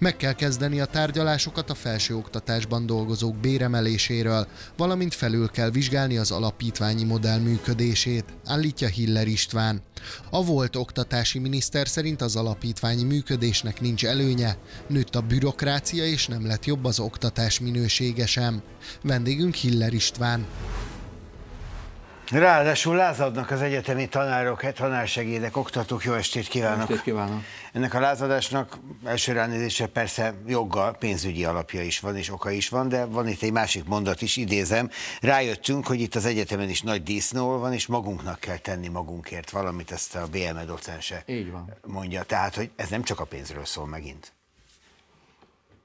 Meg kell kezdeni a tárgyalásokat a felsőoktatásban dolgozók béremeléséről, valamint felül kell vizsgálni az alapítványi modell működését, állítja Hiller István. A volt oktatási miniszter szerint az alapítványi működésnek nincs előnye, nőtt a bürokrácia és nem lett jobb az oktatás minősége sem. Vendégünk Hiller István. Ráadásul lázadnak az egyetemi tanárok, tanársegédek, hát oktatók, jó estét kívánok! Jó estét kívánok! Ennek a lázadásnak első ránézése persze joggal pénzügyi alapja is van, és oka is van, de van itt egy másik mondat is, idézem. Rájöttünk, hogy itt az egyetemen is nagy disznó van, és magunknak kell tenni magunkért valamit, ezt a BME docense Így van. mondja. Tehát, hogy ez nem csak a pénzről szól megint.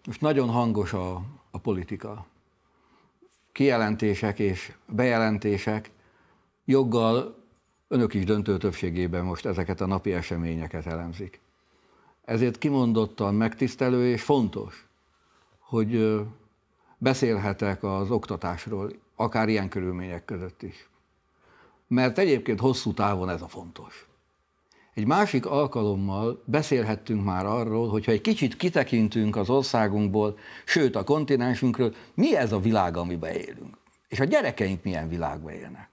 Most nagyon hangos a, a politika. Kijelentések és bejelentések joggal önök is döntő többségében most ezeket a napi eseményeket elemzik. Ezért kimondottan megtisztelő és fontos, hogy beszélhetek az oktatásról, akár ilyen körülmények között is. Mert egyébként hosszú távon ez a fontos. Egy másik alkalommal beszélhettünk már arról, hogyha egy kicsit kitekintünk az országunkból, sőt a kontinensünkről, mi ez a világ, amiben élünk. És a gyerekeink milyen világban élnek.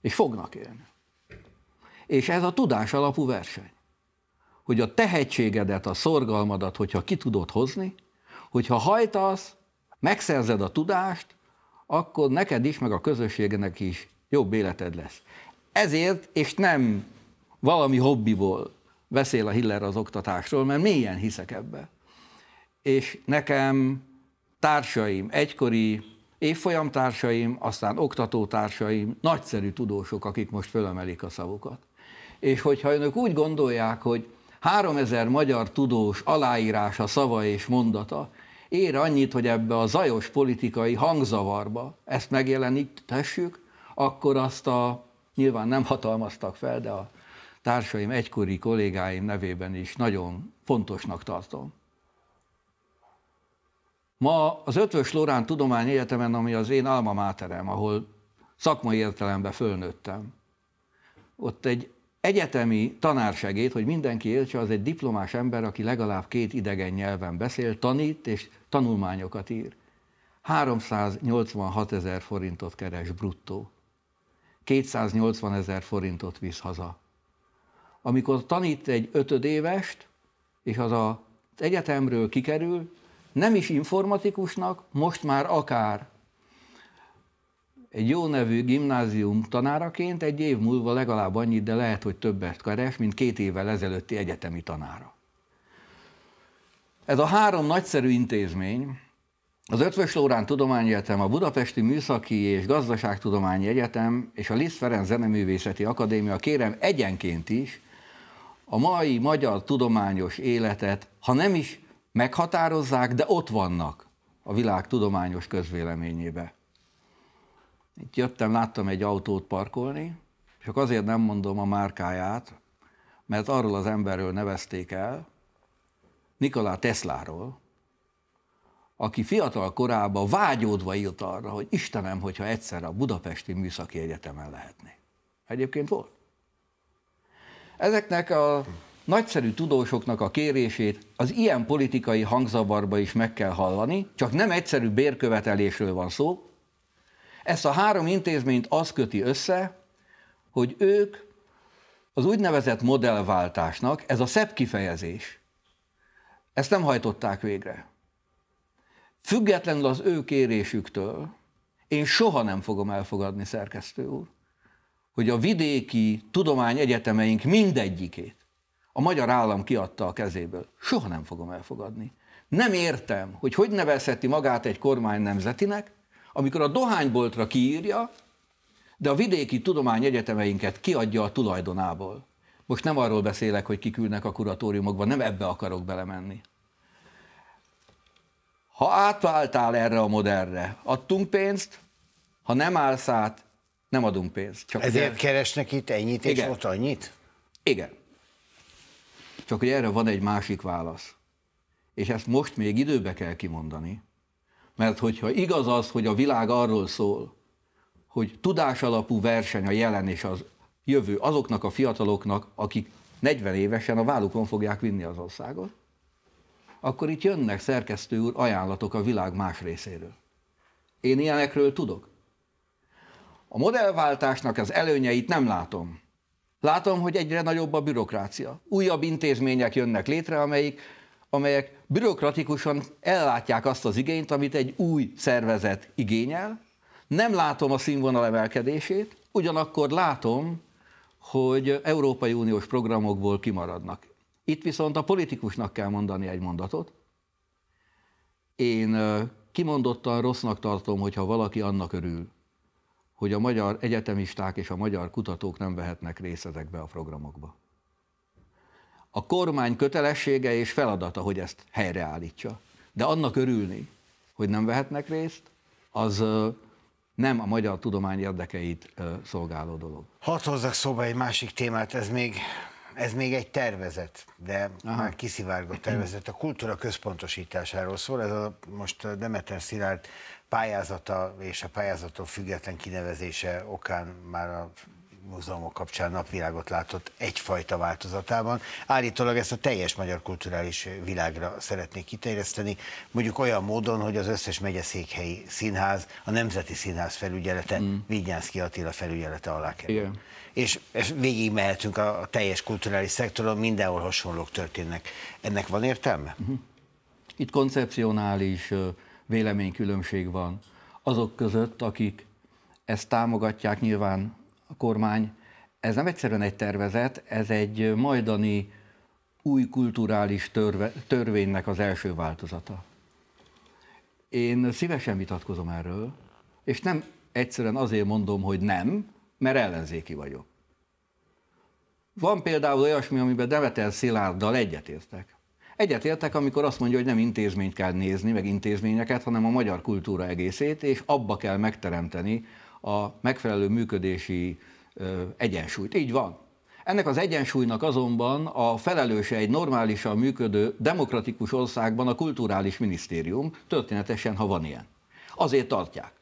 És fognak élni. És ez a tudás alapú verseny hogy a tehetségedet, a szorgalmadat, hogyha ki tudod hozni, hogyha hajtasz, megszerzed a tudást, akkor neked is, meg a közösségenek is jobb életed lesz. Ezért, és nem valami hobbiból beszél a Hiller az oktatásról, mert mélyen hiszek ebbe. És nekem társaim, egykori évfolyamtársaim, aztán oktatótársaim, nagyszerű tudósok, akik most fölemelik a szavukat. És hogyha önök úgy gondolják, hogy 3000 magyar tudós aláírása, szava és mondata ér annyit, hogy ebbe a zajos politikai hangzavarba ezt megjelenítessük, akkor azt a, nyilván nem hatalmaztak fel, de a társaim, egykori kollégáim nevében is nagyon fontosnak tartom. Ma az Ötvös Lorán Tudomány Egyetemen, ami az én alma máterem, ahol szakmai értelemben fölnőttem, ott egy egyetemi tanársegét, hogy mindenki értse, az egy diplomás ember, aki legalább két idegen nyelven beszél, tanít és tanulmányokat ír. 386 ezer forintot keres bruttó. 280 ezer forintot visz haza. Amikor tanít egy ötödévest, és az az egyetemről kikerül, nem is informatikusnak, most már akár egy jó nevű gimnázium tanáraként egy év múlva legalább annyit, de lehet, hogy többet keres, mint két évvel ezelőtti egyetemi tanára. Ez a három nagyszerű intézmény, az Ötvös Lórán Tudományegyetem, a Budapesti Műszaki és Gazdaságtudományi Egyetem és a Liszt Ferenc Zeneművészeti Akadémia kérem egyenként is a mai magyar tudományos életet, ha nem is meghatározzák, de ott vannak a világ tudományos közvéleményébe. Itt jöttem, láttam egy autót parkolni, csak azért nem mondom a márkáját, mert arról az emberről nevezték el, Nikolá Tesláról, aki fiatal korában vágyódva írt arra, hogy Istenem, hogyha egyszer a Budapesti Műszaki Egyetemen lehetné. Egyébként volt. Ezeknek a nagyszerű tudósoknak a kérését az ilyen politikai hangzavarba is meg kell hallani, csak nem egyszerű bérkövetelésről van szó, ezt a három intézményt az köti össze, hogy ők az úgynevezett modellváltásnak, ez a szebb kifejezés, ezt nem hajtották végre. Függetlenül az ő kérésüktől, én soha nem fogom elfogadni, szerkesztő úr, hogy a vidéki tudományegyetemeink mindegyikét a magyar állam kiadta a kezéből. Soha nem fogom elfogadni. Nem értem, hogy hogy nevezheti magát egy kormány nemzetinek, amikor a dohányboltra kiírja, de a vidéki egyetemeinket kiadja a tulajdonából. Most nem arról beszélek, hogy kikülnek a kuratóriumokba, nem ebbe akarok belemenni. Ha átváltál erre a modellre, adtunk pénzt, ha nem állsz át, nem adunk pénzt. Csak Ezért ugye... keresnek itt ennyit és ott annyit? Igen. Csak hogy erre van egy másik válasz. És ezt most még időbe kell kimondani, mert hogyha igaz az, hogy a világ arról szól, hogy tudásalapú verseny a jelen és az jövő azoknak a fiataloknak, akik 40 évesen a vállukon fogják vinni az országot, akkor itt jönnek, szerkesztő úr, ajánlatok a világ más részéről. Én ilyenekről tudok. A modellváltásnak az előnyeit nem látom. Látom, hogy egyre nagyobb a bürokrácia. Újabb intézmények jönnek létre, amelyik amelyek bürokratikusan ellátják azt az igényt, amit egy új szervezet igényel. Nem látom a színvonal emelkedését, ugyanakkor látom, hogy Európai Uniós programokból kimaradnak. Itt viszont a politikusnak kell mondani egy mondatot. Én kimondottan rossznak tartom, hogyha valaki annak örül, hogy a magyar egyetemisták és a magyar kutatók nem vehetnek részt ezekbe a programokba a kormány kötelessége és feladata, hogy ezt helyreállítsa. De annak örülni, hogy nem vehetnek részt, az nem a magyar tudomány érdekeit szolgáló dolog. Hadd hozzak szóba egy másik témát, ez még, ez még egy tervezet, de Aha. már kiszivárgott tervezet. A kultúra központosításáról szól, ez a most Demeter Szilárd pályázata és a pályázatok független kinevezése okán már a múzeumok kapcsán napvilágot látott egyfajta változatában. Állítólag ezt a teljes magyar kulturális világra szeretnék kiterjeszteni, mondjuk olyan módon, hogy az összes megyeszékhelyi színház, a Nemzeti Színház felügyelete, mm. Vigyánszki Attila felügyelete alá kerül. Yeah. És, és végig mehetünk a, a teljes kulturális szektoron, mindenhol hasonlók történnek. Ennek van értelme? Mm -hmm. Itt koncepcionális véleménykülönbség van. Azok között, akik ezt támogatják, nyilván a kormány. Ez nem egyszerűen egy tervezet, ez egy majdani új kulturális törve, törvénynek az első változata. Én szívesen vitatkozom erről, és nem egyszerűen azért mondom, hogy nem, mert ellenzéki vagyok. Van például olyasmi, amiben Demeter Szilárddal egyetértek. Egyetértek, amikor azt mondja, hogy nem intézményt kell nézni, meg intézményeket, hanem a magyar kultúra egészét, és abba kell megteremteni a megfelelő működési egyensúlyt. Így van. Ennek az egyensúlynak azonban a felelőse egy normálisan működő demokratikus országban a kulturális minisztérium, történetesen, ha van ilyen. Azért tartják.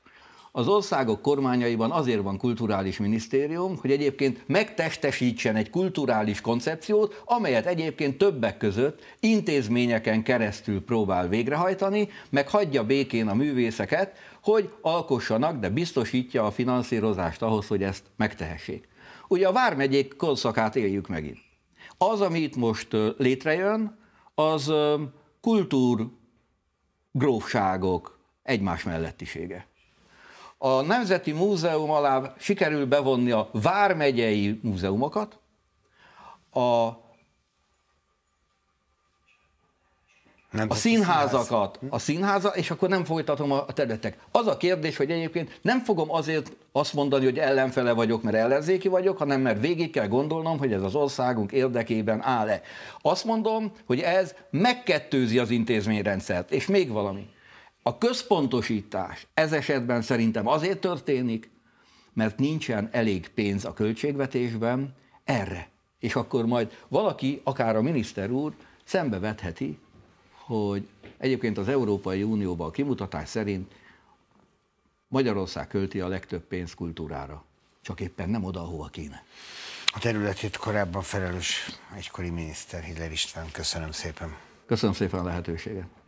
Az országok kormányaiban azért van kulturális minisztérium, hogy egyébként megtestesítsen egy kulturális koncepciót, amelyet egyébként többek között intézményeken keresztül próbál végrehajtani, meg hagyja békén a művészeket, hogy alkossanak, de biztosítja a finanszírozást ahhoz, hogy ezt megtehessék. Ugye a vármegyék korszakát éljük megint. Az, ami itt most létrejön, az kultúrgrófságok egymás mellettisége a Nemzeti Múzeum alá sikerül bevonni a vármegyei múzeumokat, a Nemzeti a színházakat, a színháza, és akkor nem folytatom a területek. Az a kérdés, hogy egyébként nem fogom azért azt mondani, hogy ellenfele vagyok, mert ellenzéki vagyok, hanem mert végig kell gondolnom, hogy ez az országunk érdekében áll-e. Azt mondom, hogy ez megkettőzi az intézményrendszert, és még valami. A központosítás ez esetben szerintem azért történik, mert nincsen elég pénz a költségvetésben erre. És akkor majd valaki, akár a miniszter úr, szembe vetheti, hogy egyébként az Európai Unióban a kimutatás szerint Magyarország költi a legtöbb pénz kultúrára. Csak éppen nem oda, ahova kéne. A területét korábban felelős egykori miniszter Hiller István. Köszönöm szépen. Köszönöm szépen a lehetőséget.